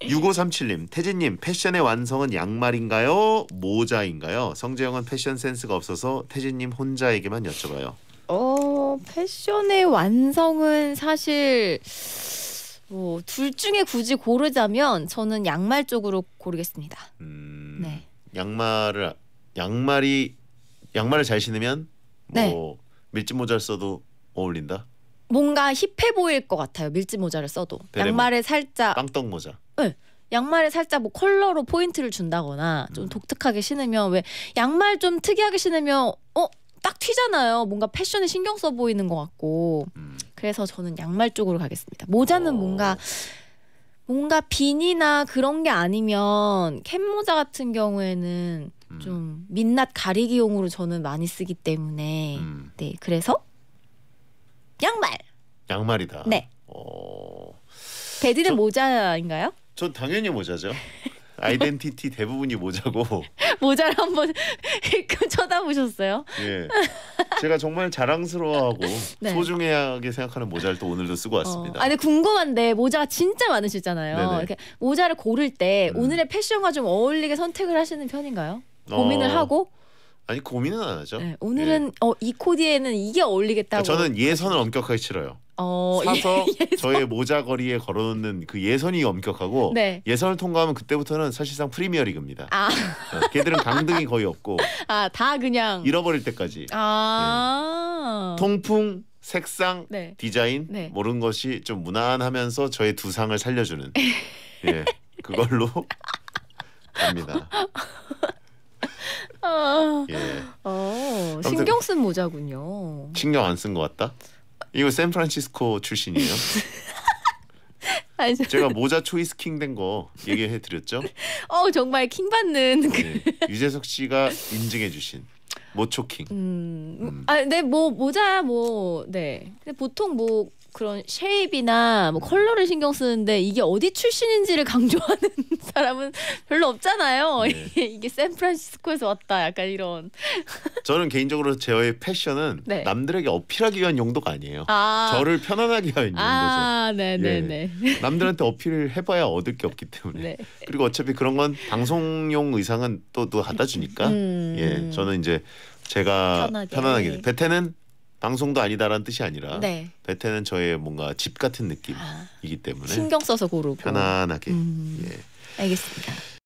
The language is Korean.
6537님, 태진님 패션의 완성은 양말인가요? 모자인가요? 성재영은 패션 센스가 없어서 태진님 혼자에게만 여쭤봐요. 어 패션의 완성은 사실 뭐 둘 중에 굳이 고르자면 저는 양말 쪽으로 고르겠습니다. 음, 네. 양말을 양말이 양말을 잘 신으면 뭐 네. 밀짚 모자를 써도 어울린다. 뭔가 힙해 보일 것 같아요. 밀짚 모자를 써도 양말에 살짝 빵떡 모자. 네. 양말에 살짝 뭐 컬러로 포인트를 준다거나 좀 음. 독특하게 신으면 왜 양말 좀 특이하게 신으면 어 딱 튀잖아요. 뭔가 패션에 신경 써 보이는 것 같고 음. 그래서 저는 양말 쪽으로 가겠습니다. 모자는 어. 뭔가 뭔가 비니나 그런 게 아니면 캡 모자 같은 경우에는 음. 좀 민낯 가리기용으로 저는 많이 쓰기 때문에 음. 네 그래서 양말. 양말이다. 네. 어. 배드는 저, 모자인가요? 전 당연히 모자죠. 아이덴티티 대부분이 모자고 모자를 한번 그 쳐다보셨어요? 예, 제가 정말 자랑스러워하고 네. 소중하게 생각하는 모자를 또 오늘도 쓰고 어. 왔습니다. 어. 아, 근 궁금한데 모자가 진짜 많으시잖아요. 이렇게 모자를 고를 때 음. 오늘의 패션과 좀 어울리게 선택을 하시는 편인가요? 어. 고민을 어. 하고 아니 고민은 안 하죠. 네, 오늘은 예. 어, 이 코디에는 이게 어울리겠다고. 저는 예선을 엄격하게 치러요. 어, 사서 예, 저의 모자거리에 걸어놓는 그 예선이 엄격하고 네. 예선을 통과하면 그때부터는 사실상 프리미어리그입니다. 아. 네, 걔들은 강등이 거의 없고 아, 다 그냥 잃어버릴 때까지 아. 예. 통풍 색상, 네. 디자인 네. 모르는 것이 좀 무난하면서 저의 두 상을 살려주는 예, 그걸로 갑니다. 아. 예. 어, 신경 쓴 모자군요. 신경 안 쓴 것 같다. 이거 샌프란시스코 출신이에요. 아니, 제가 모자 초이스 킹 된 거 얘기해 드렸죠. 어 정말 킹 받는. 네. 예. 그 유재석 씨가 인증해 주신. 모초킹. 음. 음. 아, 네, 뭐 모자 뭐 네. 근데 보통 뭐 그런 쉐입이나 뭐 음. 컬러를 신경 쓰는데 이게 어디 출신인지를 강조하는 사람은 별로 없잖아요. 네. 이게 샌프란시스코에서 왔다 약간 이런. 저는 개인적으로 제어의 패션은 네. 남들에게 어필하기 위한 용도가 아니에요. 아. 저를 편안하게 하기 위한 아, 용도죠. 네, 네, 예. 네. 예. 남들한테 어필을 해봐야 얻을 게 없기 때문에. 네. 그리고 어차피 그런 건 방송용 의상은 또누 갖다 주니까. 음. 예, 저는 이제 제가 편하게. 편안하게 네. 베테는 방송도 아니다라는 뜻이 아니라 네. 베테는 저의 뭔가 집 같은 느낌이기 아, 때문에 신경 써서 고르고 편안하게 음. 예. 알겠습니다.